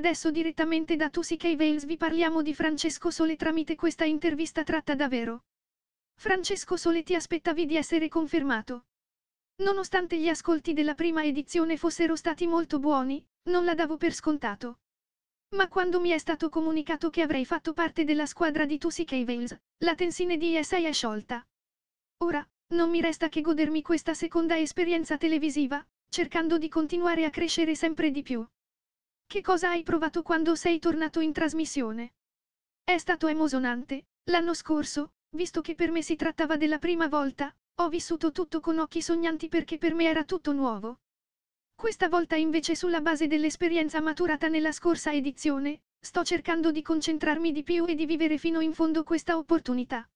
adesso direttamente da Tusica Vales vi parliamo di Francesco Sole tramite questa intervista tratta da Vero. Francesco Sole ti aspettavi di essere confermato. Nonostante gli ascolti della prima edizione fossero stati molto buoni, non la davo per scontato. Ma quando mi è stato comunicato che avrei fatto parte della squadra di Tusica Vales, la tensione di ESA è sciolta. Ora, non mi resta che godermi questa seconda esperienza televisiva, cercando di continuare a crescere sempre di più. Che cosa hai provato quando sei tornato in trasmissione? È stato emozionante, l'anno scorso, visto che per me si trattava della prima volta, ho vissuto tutto con occhi sognanti perché per me era tutto nuovo. Questa volta invece sulla base dell'esperienza maturata nella scorsa edizione, sto cercando di concentrarmi di più e di vivere fino in fondo questa opportunità.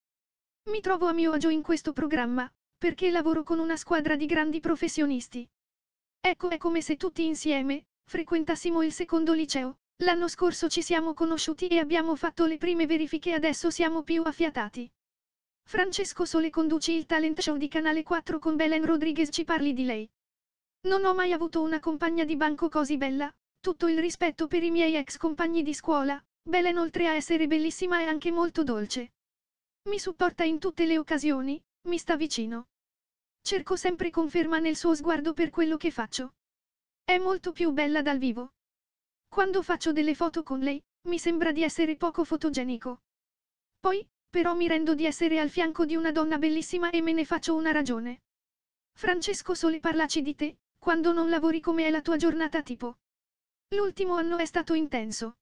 Mi trovo a mio agio in questo programma, perché lavoro con una squadra di grandi professionisti. Ecco è come se tutti insieme, frequentassimo il secondo liceo. L'anno scorso ci siamo conosciuti e abbiamo fatto le prime verifiche adesso siamo più affiatati. Francesco Sole conduci il talent show di Canale 4 con Belen Rodriguez ci parli di lei. Non ho mai avuto una compagna di banco così bella, tutto il rispetto per i miei ex compagni di scuola, Belen oltre a essere bellissima è anche molto dolce. Mi supporta in tutte le occasioni, mi sta vicino. Cerco sempre conferma nel suo sguardo per quello che faccio. È molto più bella dal vivo. Quando faccio delle foto con lei, mi sembra di essere poco fotogenico. Poi, però mi rendo di essere al fianco di una donna bellissima e me ne faccio una ragione. Francesco Sole parlaci di te, quando non lavori come è la tua giornata tipo. L'ultimo anno è stato intenso.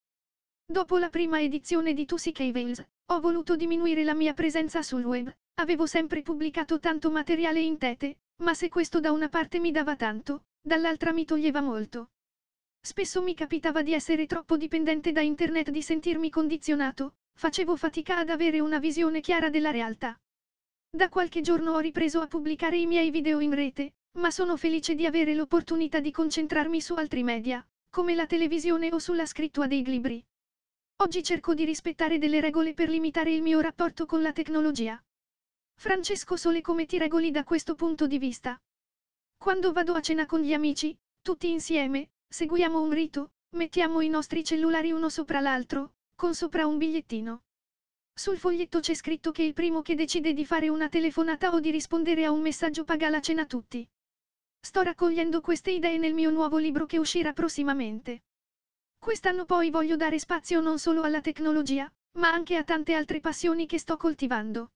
Dopo la prima edizione di Tusi Cavales, ho voluto diminuire la mia presenza sul web, avevo sempre pubblicato tanto materiale in tete, ma se questo da una parte mi dava tanto, dall'altra mi toglieva molto. Spesso mi capitava di essere troppo dipendente da internet, di sentirmi condizionato, facevo fatica ad avere una visione chiara della realtà. Da qualche giorno ho ripreso a pubblicare i miei video in rete, ma sono felice di avere l'opportunità di concentrarmi su altri media, come la televisione o sulla scrittura dei libri. Oggi cerco di rispettare delle regole per limitare il mio rapporto con la tecnologia. Francesco Sole come ti regoli da questo punto di vista? Quando vado a cena con gli amici, tutti insieme, seguiamo un rito, mettiamo i nostri cellulari uno sopra l'altro, con sopra un bigliettino. Sul foglietto c'è scritto che il primo che decide di fare una telefonata o di rispondere a un messaggio paga la cena tutti. Sto raccogliendo queste idee nel mio nuovo libro che uscirà prossimamente. Quest'anno poi voglio dare spazio non solo alla tecnologia, ma anche a tante altre passioni che sto coltivando.